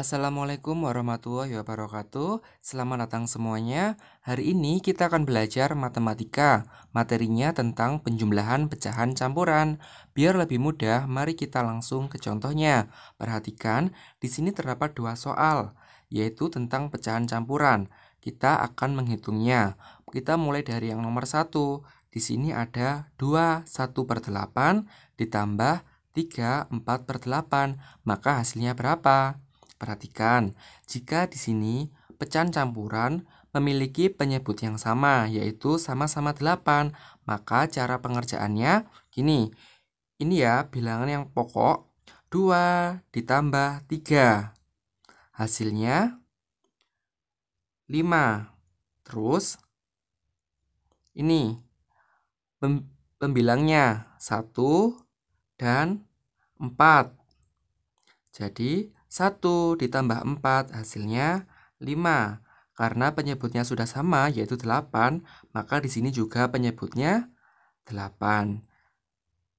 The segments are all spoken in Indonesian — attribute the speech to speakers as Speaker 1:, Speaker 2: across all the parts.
Speaker 1: Assalamualaikum warahmatullahi wabarakatuh. Selamat datang semuanya. Hari ini kita akan belajar matematika. Materinya tentang penjumlahan pecahan campuran. Biar lebih mudah, mari kita langsung ke contohnya. Perhatikan, di sini terdapat dua soal, yaitu tentang pecahan campuran. Kita akan menghitungnya. Kita mulai dari yang nomor satu. Di sini ada 2, 1 per 8 ditambah 3, 4 per 8, maka hasilnya berapa? Perhatikan, jika di sini pecahan campuran memiliki penyebut yang sama, yaitu sama-sama 8, maka cara pengerjaannya gini. Ini ya bilangan yang pokok 2 ditambah 3. Hasilnya 5. Terus ini pembilangnya 1 dan 4. Jadi 1 ditambah 4 hasilnya 5. Karena penyebutnya sudah sama yaitu 8, maka di sini juga penyebutnya 8.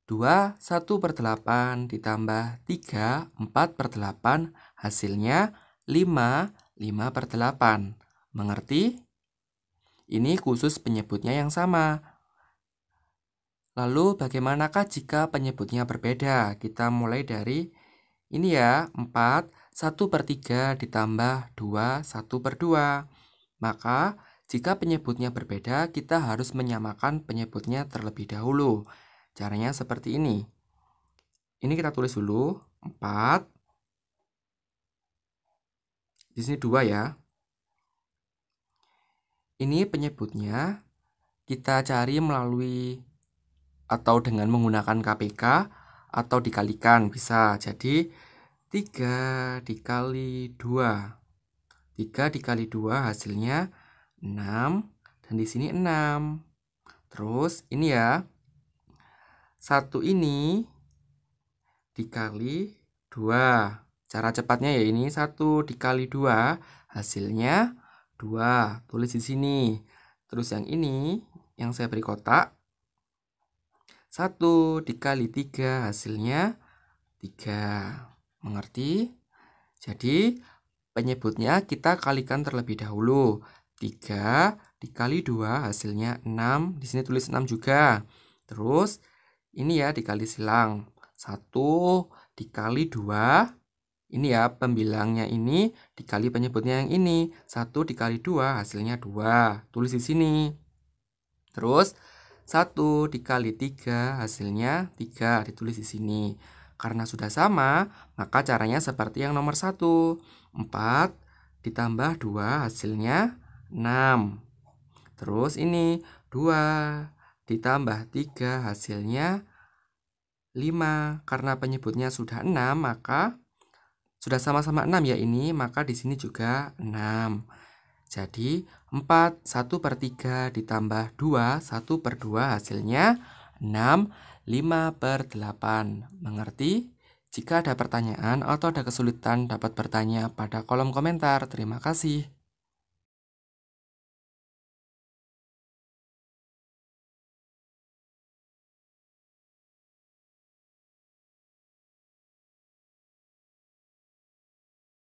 Speaker 1: 2, 1 per 8 ditambah 3, 4 per 8 hasilnya 5, 5 per 8. Mengerti? Ini khusus penyebutnya yang sama. Lalu bagaimanakah jika penyebutnya berbeda? Kita mulai dari ini ya, 4, 1 per 3 ditambah 2, 1 per 2. Maka, jika penyebutnya berbeda, kita harus menyamakan penyebutnya terlebih dahulu. Caranya seperti ini. Ini kita tulis dulu, 4. Di sini 2 ya. Ini penyebutnya kita cari melalui atau dengan menggunakan KPK atau dikalikan bisa. Jadi 3 dikali 2. 3 dikali 2 hasilnya 6 dan di sini 6. Terus ini ya. satu ini dikali 2. Cara cepatnya ya ini satu dikali 2 hasilnya 2. Tulis di sini. Terus yang ini yang saya beri kotak 1 dikali 3 hasilnya 3. Mengerti? Jadi penyebutnya kita kalikan terlebih dahulu. 3 dikali 2 hasilnya 6. Di sini tulis 6 juga. Terus ini ya dikali silang. 1 dikali 2 ini ya pembilangnya ini dikali penyebutnya yang ini. 1 dikali 2 hasilnya 2. Tulis di sini. Terus 1 dikali 3 hasilnya 3 ditulis di sini. Karena sudah sama, maka caranya seperti yang nomor 1. 4 ditambah 2 hasilnya 6. Terus ini 2 ditambah 3 hasilnya 5. Karena penyebutnya sudah 6, maka sudah sama-sama 6 ya ini, maka di sini juga 6. Jadi 4 1 per 3 ditambah 2 1 per 2 hasilnya 6 5 per 8 Mengerti? Jika ada pertanyaan atau ada kesulitan dapat bertanya pada kolom komentar Terima kasih